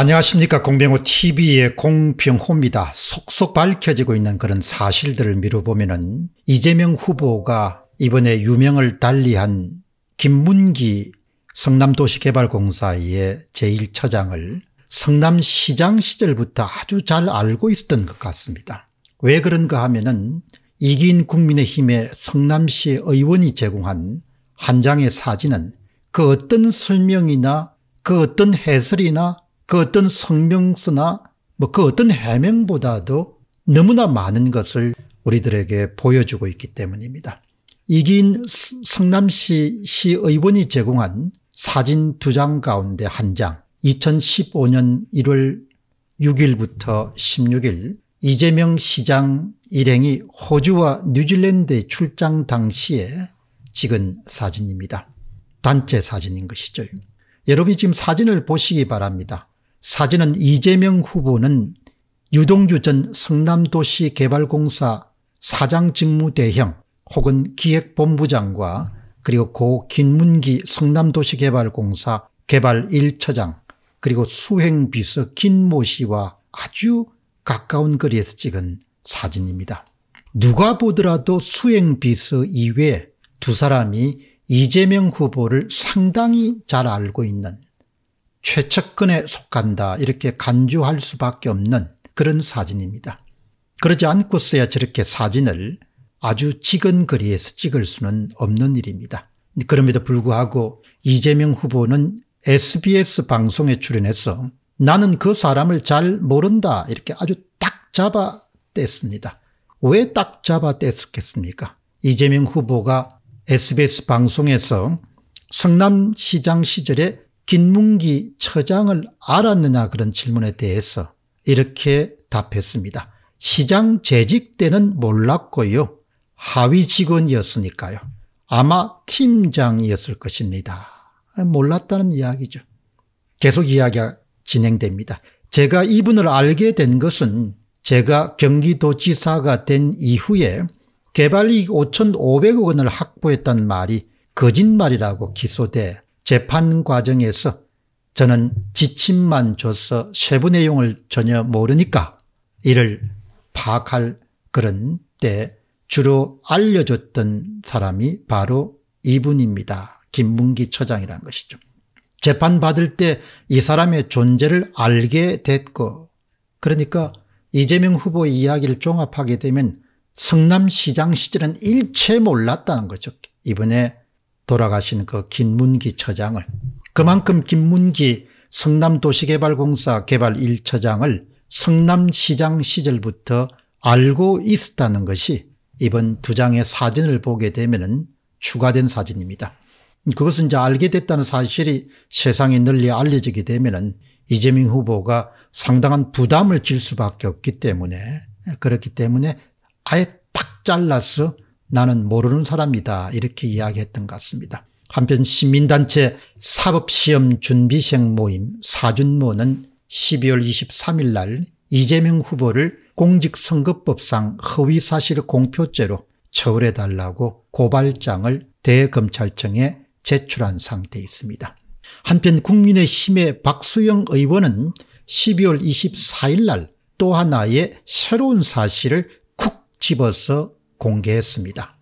안녕하십니까 공병호 tv의 공병호입니다. 속속 밝혀지고 있는 그런 사실들을 미뤄보면 은 이재명 후보가 이번에 유명을 달리한 김문기 성남도시개발공사의 제1처장을 성남시장 시절부터 아주 잘 알고 있었던 것 같습니다. 왜 그런가 하면 은이긴 국민의힘의 성남시 의원이 제공한 한 장의 사진은 그 어떤 설명이나 그 어떤 해설이나 그 어떤 성명서나 뭐 그 어떤 해명보다도 너무나 많은 것을 우리들에게 보여주고 있기 때문입니다. 이긴 성남시 시의원이 제공한 사진 두 장 가운데 한 장, 2015년 1월 6일부터 16일 이재명 시장 일행이 호주와 뉴질랜드에 출장 당시에 찍은 사진입니다. 단체 사진인 것이죠. 여러분이 지금 사진을 보시기 바랍니다. 사진은 이재명 후보는 유동규 전 성남도시개발공사 사장 직무대행 혹은 기획본부장과 그리고 고 김문기 성남도시개발공사 개발 1처장 그리고 수행비서 김모 씨와 아주 가까운 거리에서 찍은 사진입니다. 누가 보더라도 수행비서 이외 에두 사람이 이재명 후보를 상당히 잘 알고 있는 최측근에 속한다 이렇게 간주할 수밖에 없는 그런 사진입니다. 그러지 않고서야 저렇게 사진을 아주 찍은 거리에서 찍을 수는 없는 일입니다. 그럼에도 불구하고 이재명 후보는 SBS 방송에 출연해서 나는 그 사람을 잘 모른다 이렇게 아주 딱 잡아 뗐습니다. 왜 딱 잡아 뗐겠습니까? 었 이재명 후보가 SBS 방송에서 성남시장 시절에 김문기 처장을 알았느냐 그런 질문에 대해서 이렇게 답했습니다. 시장 재직 때는 몰랐고요. 하위 직원이었으니까요. 아마 팀장이었을 것입니다. 몰랐다는 이야기죠. 계속 이야기가 진행됩니다. 제가 이분을 알게 된 것은 제가 경기도지사가 된 이후에 개발이익 5,500억 원을 확보했단 말이 거짓말이라고 기소돼 재판 과정에서 저는 지침만 줘서 세부 내용을 전혀 모르니까 이를 파악할 그런 때 주로 알려줬던 사람이 바로 이분입니다. 김문기 처장이란 것이죠. 재판받을 때 이 사람의 존재를 알게 됐고 그러니까 이재명 후보의 이야기를 종합하게 되면 성남시장 시절은 일체 몰랐다는 거죠. 이번에 돌아가신 그 김문기 처장을 그만큼 김문기 성남도시개발공사 개발 1처장을 성남시장 시절부터 알고 있었다는 것이 이번 두 장의 사진을 보게 되면 추가된 사진입니다. 그것은 이제 알게 됐다는 사실이 세상에 널리 알려지게 되면 이재명 후보가 상당한 부담을 질 수밖에 없기 때문에 그렇기 때문에 아예 딱 잘라서 나는 모르는 사람이다 이렇게 이야기했던 것 같습니다. 한편 시민단체 사법시험준비생 모임 사준모는 12월 23일 날 이재명 후보를 공직선거법상 허위사실 공표죄로 처벌해달라고 고발장을 대검찰청에 제출한 상태에 있습니다. 한편 국민의힘의 박수영 의원은 12월 24일 날 또 하나의 새로운 사실을 쿡 집어서 공개했습니다.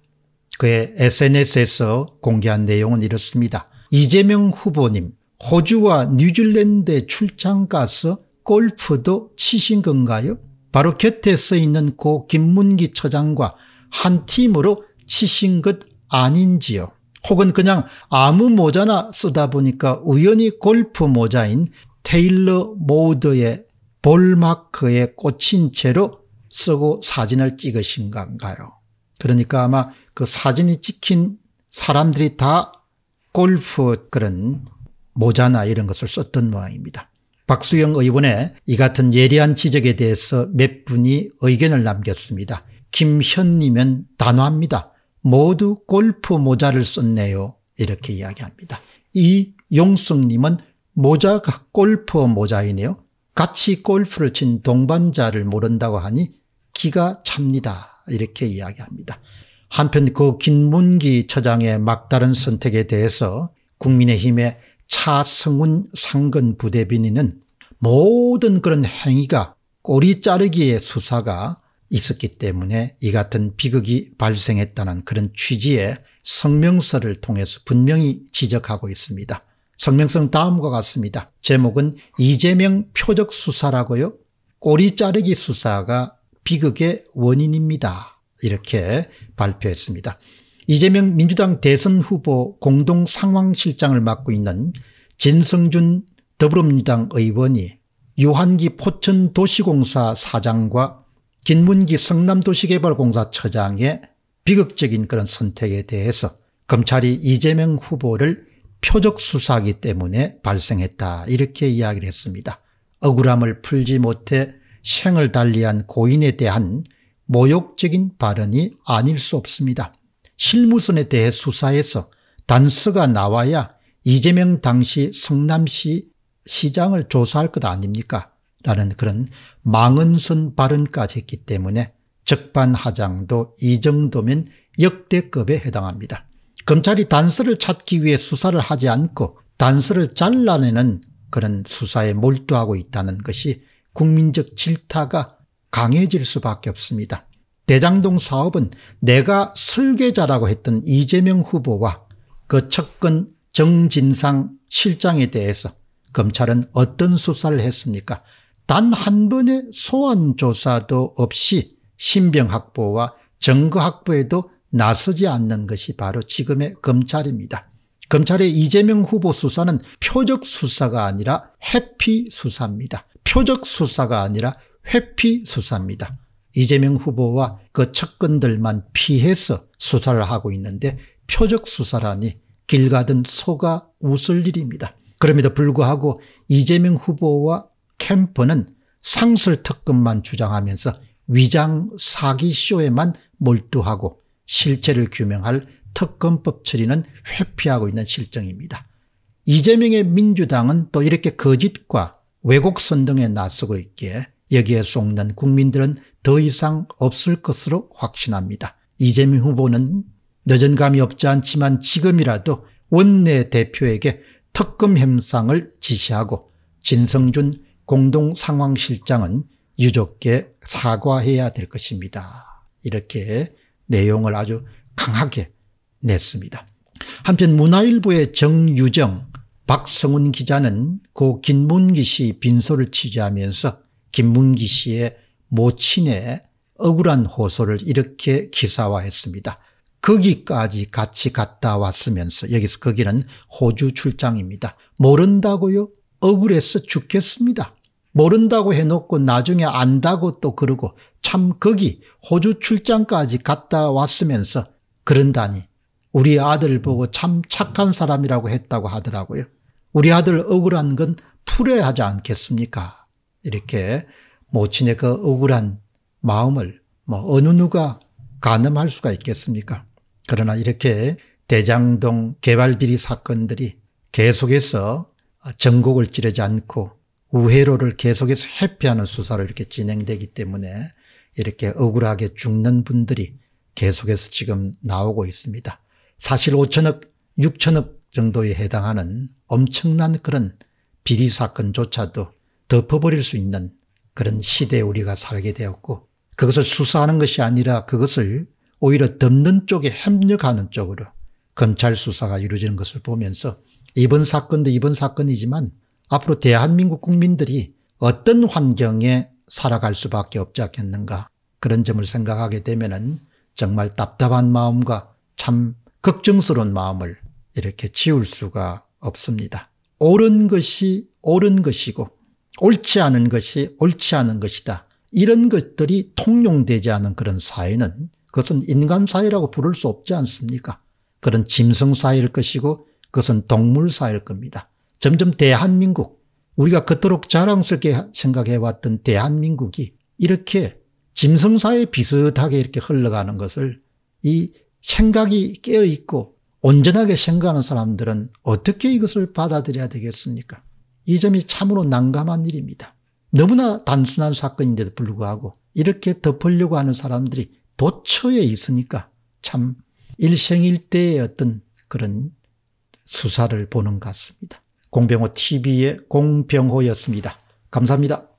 그의 SNS에서 공개한 내용은 이렇습니다. 이재명 후보님 호주와 뉴질랜드에 출장 가서 골프도 치신 건가요? 바로 곁에 서 있는 고 김문기 처장과 한 팀으로 치신 것 아닌지요. 혹은 그냥 아무 모자나 쓰다 보니까 우연히 골프 모자인 테일러 모드의 볼마크에 꽂힌 채로 쓰고 사진을 찍으신 건가요? 그러니까 아마 그 사진이 찍힌 사람들이 다 골프 그런 모자나 이런 것을 썼던 모양입니다. 박수영 의원의 이 같은 예리한 지적에 대해서 몇 분이 의견을 남겼습니다. 김현님은 단호합니다. 모두 골프 모자를 썼네요. 이렇게 이야기합니다. 이용승님은 모자가 골프 모자이네요. 같이 골프를 친 동반자를 모른다고 하니 기가 찹니다. 이렇게 이야기합니다. 한편 그 김문기 처장의 막다른 선택에 대해서 국민의힘의 차승훈 상근 부대변인은 모든 그런 행위가 꼬리 자르기의 수사가 있었기 때문에 이 같은 비극이 발생했다는 그런 취지의 성명서를 통해서 분명히 지적하고 있습니다. 성명서는 다음과 같습니다. 제목은 이재명 표적 수사라고요. 꼬리 자르기 수사가 비극의 원인입니다. 이렇게 발표했습니다. 이재명 민주당 대선 후보 공동 상황실장을 맡고 있는 진성준 더불어민주당 의원이 유한기 포천도시공사 사장과 김문기 성남도시개발공사 처장의 비극적인 그런 선택에 대해서 검찰이 이재명 후보를 표적 수사하기 때문에 발생했다 이렇게 이야기를 했습니다. 억울함을 풀지 못해 생을 달리한 고인에 대한 모욕적인 발언이 아닐 수 없습니다. 실무선에 대해 수사해서 단서가 나와야 이재명 당시 성남시 시장을 조사할 것 아닙니까? 라는 그런 망언선 발언까지 했기 때문에 적반하장도 이 정도면 역대급에 해당합니다. 검찰이 단서를 찾기 위해 수사를 하지 않고 단서를 잘라내는 그런 수사에 몰두하고 있다는 것이 국민적 질타가 강해질 수밖에 없습니다. 대장동 사업은 내가 설계자라고 했던 이재명 후보와 거척근 그 정진상 실장에 대해서 검찰은 어떤 수사를 했습니까? 단 한 번의 소환조사도 없이 신병 확보와 정거 확보에도 나서지 않는 것이 바로 지금의 검찰입니다. 검찰의 이재명 후보 수사는 표적 수사가 아니라 해피 수사입니다. 표적 수사가 아니라 회피 수사입니다. 이재명 후보와 그 측근들만 피해서 수사를 하고 있는데 표적 수사라니 길 가던 소가 웃을 일입니다. 그럼에도 불구하고 이재명 후보와 캠프는 상설 특검만 주장하면서 위장 사기쇼에만 몰두하고 실체를 규명할 특검법 처리는 회피하고 있는 실정입니다. 이재명의 민주당은 또 이렇게 거짓과 왜곡 선동에 나서고 있기에 여기에 속는 국민들은 더 이상 없을 것으로 확신합니다. 이재명 후보는 늦은 감이 없지 않지만 지금이라도 원내 대표에게 특검 협상을 지시하고 진성준 공동상황실장은 유족께 사과해야 될 것입니다. 이렇게 내용을 아주 강하게 냈습니다. 한편 문화일보의 정유정 박성훈 기자는 고 김문기 씨 빈소를 취재하면서 김문기 씨의 모친의 억울한 호소를 이렇게 기사화했습니다. 거기까지 같이 갔다 왔으면서 여기서 거기는 호주 출장입니다. 모른다고요? 억울해서 죽겠습니다. 모른다고 해놓고 나중에 안다고 또 그러고 참 거기 호주 출장까지 갔다 왔으면서 그런다니 우리 아들 보고 참 착한 사람이라고 했다고 하더라고요. 우리 아들 억울한 건 풀어야 하지 않겠습니까? 이렇게 모친의 그 억울한 마음을 뭐 어느 누가 가늠할 수가 있겠습니까? 그러나 이렇게 대장동 개발비리 사건들이 계속해서 전국을 찌르지 않고 우회로를 계속해서 회피하는 수사로 이렇게 진행되기 때문에 이렇게 억울하게 죽는 분들이 계속해서 지금 나오고 있습니다. 사실 5천억, 6천억 정도에 해당하는 엄청난 그런 비리 사건조차도 덮어버릴 수 있는 그런 시대에 우리가 살게 되었고 그것을 수사하는 것이 아니라 그것을 오히려 덮는 쪽에 협력하는 쪽으로 검찰 수사가 이루어지는 것을 보면서 이번 사건도 이번 사건이지만 앞으로 대한민국 국민들이 어떤 환경에 살아갈 수밖에 없지 않겠는가 그런 점을 생각하게 되면 은 정말 답답한 마음과 참 걱정스러운 마음을 이렇게 지울 수가 없습니다. 옳은 것이 옳은 것이고 옳지 않은 것이 옳지 않은 것이다. 이런 것들이 통용되지 않은 그런 사회는 그것은 인간 사회라고 부를 수 없지 않습니까? 그런 짐승 사회일 것이고 그것은 동물 사회일 겁니다. 점점 대한민국 우리가 그토록 자랑스럽게 생각해왔던 대한민국이 이렇게 짐승 사회 비슷하게 이렇게 흘러가는 것을 이 생각이 깨어있고 온전하게 생각하는 사람들은 어떻게 이것을 받아들여야 되겠습니까? 이 점이 참으로 난감한 일입니다. 너무나 단순한 사건인데도 불구하고 이렇게 덮으려고 하는 사람들이 도처에 있으니까 참 일생일대의 어떤 그런 수사를 보는 것 같습니다. 공병호 TV의 공병호였습니다. 감사합니다.